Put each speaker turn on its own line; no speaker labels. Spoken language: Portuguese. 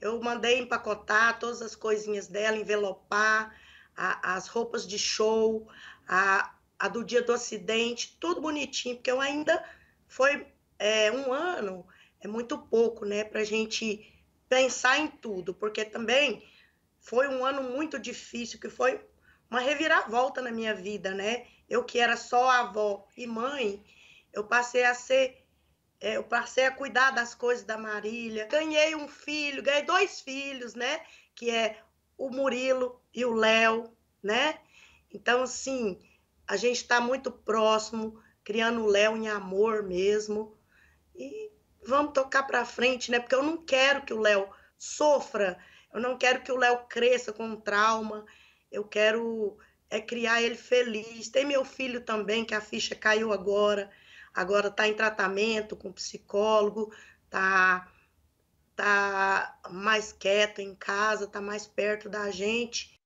Eu mandei empacotar todas as coisinhas dela, envelopar, a, as roupas de show, a, a, do dia do acidente, tudo bonitinho, porque eu ainda foi é, um ano, é muito pouco, né, para gente pensar em tudo, porque também foi um ano muito difícil, que foi uma reviravolta na minha vida, né? Eu que era só avó e mãe, eu passei a ser é, eu passei a cuidar das coisas da Marília. Ganhei um filho, ganhei dois filhos, né? Que é o Murilo e o Léo, né? Então, assim, a gente está muito próximo, criando o Léo em amor mesmo. E vamos tocar para frente, né? Porque eu não quero que o Léo sofra, eu não quero que o Léo cresça com trauma. Eu quero é criar ele feliz. Tem meu filho também, que a ficha caiu agora agora está em tratamento com psicólogo, está tá mais quieto em casa, está mais perto da gente.